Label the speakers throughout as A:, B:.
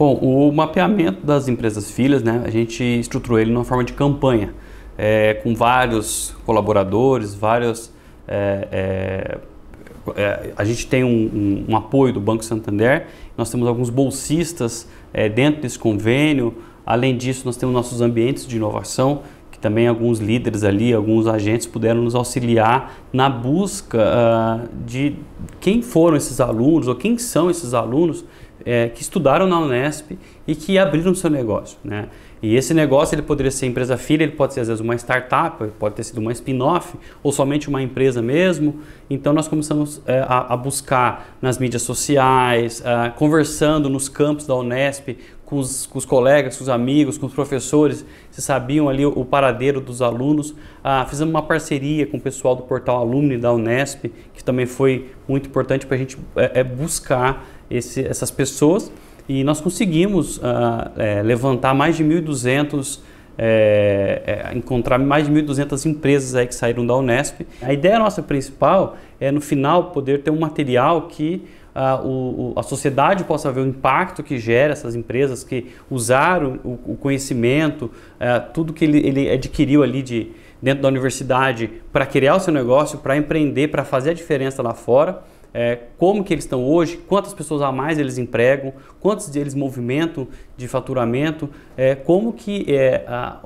A: Bom, o mapeamento das empresas filhas, né, a gente estruturou ele numa forma de campanha, é, com vários colaboradores, vários. É, é, a gente tem um, um, um, apoio do Banco Santander, nós temos alguns bolsistas dentro desse convênio, além disso, nós temos nossos ambientes de inovação que também alguns líderes ali, alguns agentes puderam nos auxiliar na busca uh, de quem foram esses alunos ou quem são esses alunos é, que estudaram na Unesp e que abriram seu negócio, né? E esse negócio ele poderia ser empresa filha, ele pode ser às vezes uma startup, pode ter sido uma spin-off ou somente uma empresa mesmo. Então nós começamos é, a, a, buscar nas mídias sociais, é, conversando nos campos da Unesp com os, com os, colegas, com os amigos, com os professores, se sabiam ali o, o paradeiro dos alunos. Ah, fizemos uma parceria com o pessoal do portal Alumni da Unesp, que também foi muito importante para a gente é, é, buscar esse, essas pessoas e nós conseguimos uh, é, levantar mais de 1.200, é, é, encontrar mais de 1.200 empresas aí que saíram da Unesp. A ideia nossa principal é, no final, poder ter um material que uh, o, a sociedade possa ver o impacto que gera essas empresas que usaram o, o conhecimento, uh, tudo que ele, ele adquiriu ali de, dentro da universidade para criar o seu negócio, para empreender, para fazer a diferença lá fora é, como que eles estão hoje, quantas pessoas a mais eles empregam, quantos deles movimentam de faturamento, é, como que é a,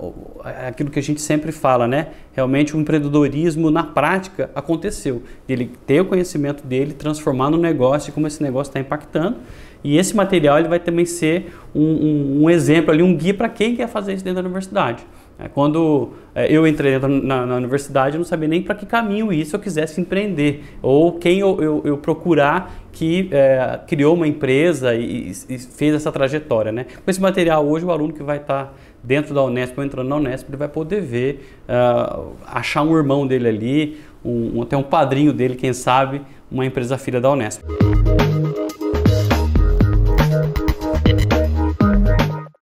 A: a, aquilo que a gente sempre fala, né? Realmente o empreendedorismo na prática aconteceu. Ele ter o conhecimento dele, transformar no negócio e como esse negócio está impactando. E esse material ele vai também ser um, um, um exemplo ali, um guia para quem quer fazer isso dentro da universidade. É, quando é, eu entrei na, na, universidade, eu não sabia nem para que caminho isso eu quisesse empreender, ou quem eu, eu, eu procurar que é, criou uma empresa e, e, fez essa trajetória. Né? Com esse material hoje, o aluno que vai estar tá dentro da Unesp ou entrando na Unesp, ele vai poder ver, uh, achar um irmão dele ali, um, até um padrinho dele, quem sabe, uma empresa filha da Unesp.